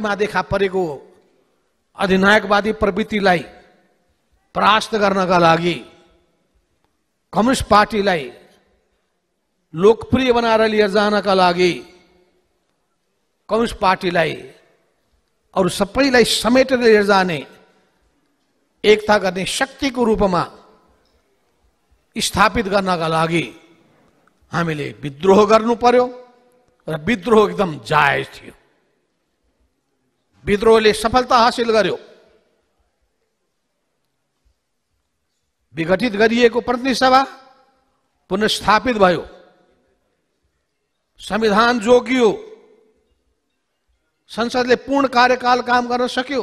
party में देखा पड़े अधिनायकवादी प्रवृत्ति परास्त करना का लगी कम्युनिस्ट पार्टी लोकप्रिय बनाएर लान का लगी कम्युनिस्ट पार्टी अरु सब समेट लाने एकता करने शक्ति को रूप में स्थापित करना का लगी हमें विद्रोह कर विद्रोह एकदम जायज थी विद्रोह सफलता हासिल करो विघटित गरिएको सभा पुनस्थापित भो संविधान जोगियो ने पूर्ण कार्यकाल काम कर सको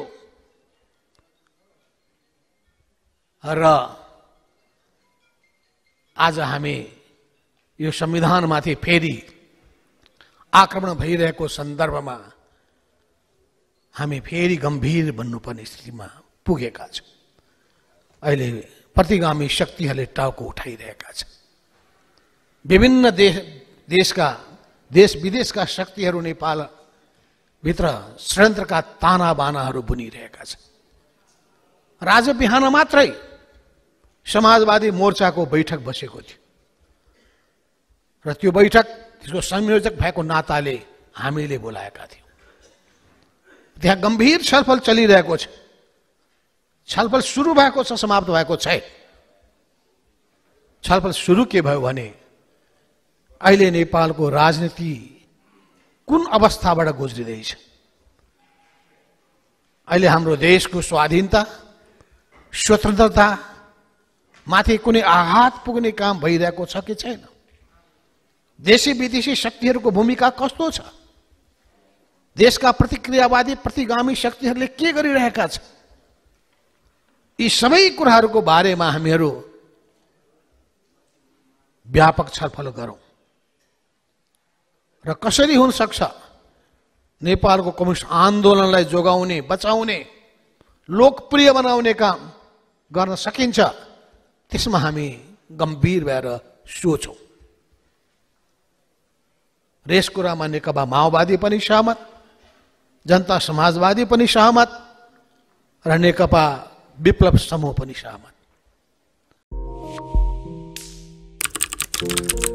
र हमें यह संविधान संविधानमाथि फेरी आक्रमण संदर्भ में हामी फेरि गम्भीर बन्नुपर्ने स्थितिमा पुगेका छौँ अहिले प्रतिगामी शक्तिहरूले टाउको उठाइरहेका छन् विभिन्न देश देशका देश विदेशका शक्तिहरू नेपालभित्र षड्यन्त्रका ताना बानाहरू बुनिरहेका छन् र बिहान मात्रै समाजवादी मोर्चाको बैठक बसेको थियो र त्यो बैठक त्यसको संयोजक भएको नाताले हामीले बोलाएका थियौँ ત્યાં ગંભીર छलफल ચલી રહેકો છે છળફળ સુરુ भएको छ भएको छलफल सुरु के भयो भने अहिले नेपालको राजनीति कुन अवस्थाबाट गुज्रिँदैछ अहिले हाम्रो देशको स्वाधीनता स्वतन्त्रता माथि कुनै आघात पुग्ने काम भइरहेको छ कि छैन देशी विदेशी शक्तिहरूको भूमिका कस्तो छ देश का प्रतिक्रियावादी प्रतिगामी शक्ति के सब कुछ बारे में हमीर व्यापक छलफल करूं कसरी हो सकता कम्युनिस्ट आंदोलन जोगने बचाने लोकप्रिय बनाने काम कर सकता हमी गंभीर भर सोच रेस कुरा में नेकबा माओवादी सहमत जनता समाजवादी पनि सहमत र नेकपा विप्लव समूह पनि सहमत thank you